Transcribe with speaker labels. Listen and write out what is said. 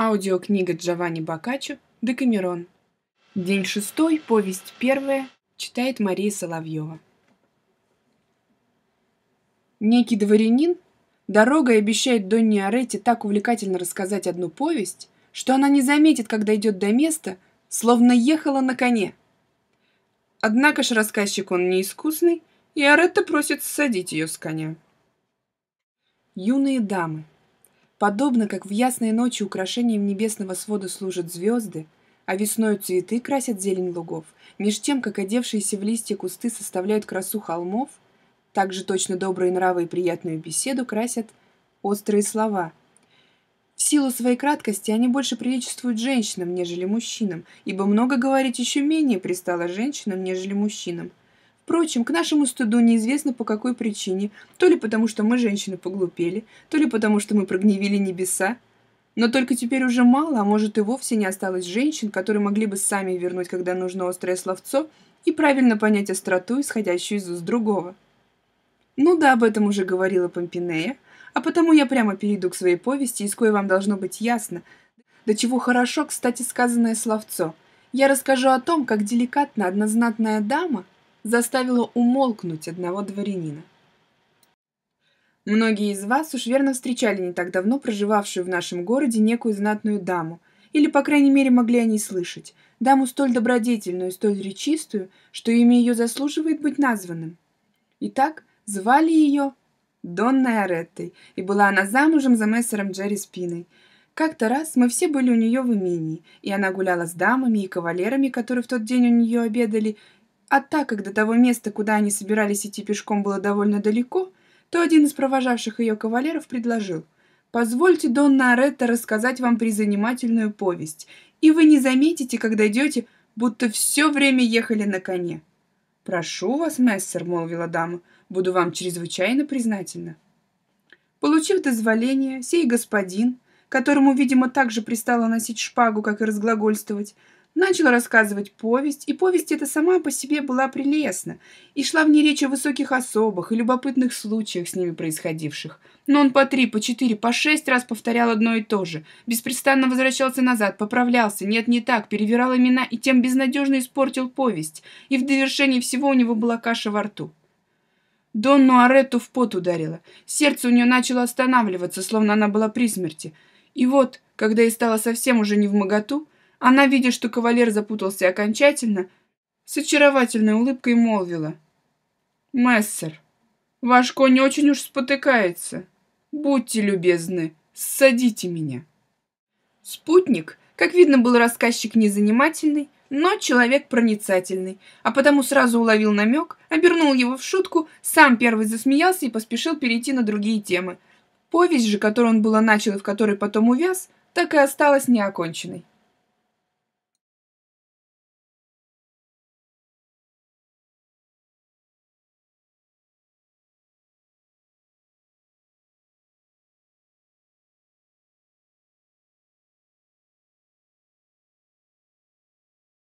Speaker 1: Аудиокнига Джованни Бокаччо «Декамерон». День шестой, повесть первая, читает Мария Соловьева. Некий дворянин дорогой обещает Донне Арете так увлекательно рассказать одну повесть, что она не заметит, когда идет до места, словно ехала на коне. Однако ж рассказчик он неискусный, и Аретта просит ссадить ее с коня. Юные дамы – Подобно как в ясные ночи украшением небесного свода служат звезды, а весной цветы красят зелень лугов, меж тем, как одевшиеся в листья кусты составляют красу холмов, так же точно добрые нравы и приятную беседу красят острые слова. В силу своей краткости они больше приличествуют женщинам, нежели мужчинам, ибо много говорить еще менее пристало женщинам, нежели мужчинам. Впрочем, к нашему стыду неизвестно по какой причине, то ли потому, что мы, женщины, поглупели, то ли потому, что мы прогневили небеса, но только теперь уже мало, а может и вовсе не осталось женщин, которые могли бы сами вернуть, когда нужно острое словцо, и правильно понять остроту, исходящую из уст другого. Ну да, об этом уже говорила Помпинея, а потому я прямо перейду к своей повести, из кое вам должно быть ясно, до чего хорошо, кстати, сказанное словцо. Я расскажу о том, как деликатно однознатная дама – заставило умолкнуть одного дворянина. Многие из вас уж верно встречали не так давно проживавшую в нашем городе некую знатную даму, или, по крайней мере, могли о ней слышать, даму столь добродетельную и столь речистую, что имя ее заслуживает быть названным. Итак, звали ее Донной Ареттой, и была она замужем за мессером Джерри Спиной. Как-то раз мы все были у нее в имении, и она гуляла с дамами и кавалерами, которые в тот день у нее обедали, а так как до того места, куда они собирались идти пешком, было довольно далеко, то один из провожавших ее кавалеров предложил «Позвольте, Донна Аретта, рассказать вам призанимательную повесть, и вы не заметите, когда идете, будто все время ехали на коне». «Прошу вас, мессер», — молвила дама, — «буду вам чрезвычайно признательна». Получив дозволение, сей господин, которому, видимо, также пристало носить шпагу, как и разглагольствовать, начал рассказывать повесть, и повесть эта сама по себе была прелестна, и шла в ней речь о высоких особах и любопытных случаях с ними происходивших. Но он по три, по четыре, по шесть раз повторял одно и то же, беспрестанно возвращался назад, поправлялся, нет, не так, перевирал имена и тем безнадежно испортил повесть, и в довершении всего у него была каша во рту. Донну Арету в пот ударило, сердце у нее начало останавливаться, словно она была при смерти. И вот, когда ей стало совсем уже не в моготу, она, видя, что кавалер запутался окончательно, с очаровательной улыбкой молвила. «Мессер, ваш конь очень уж спотыкается. Будьте любезны, садите меня». Спутник, как видно, был рассказчик незанимательный, но человек проницательный, а потому сразу уловил намек, обернул его в шутку, сам первый засмеялся и поспешил перейти на другие темы. Повесть же, которую он было начал и в которой потом увяз, так и осталась неоконченной.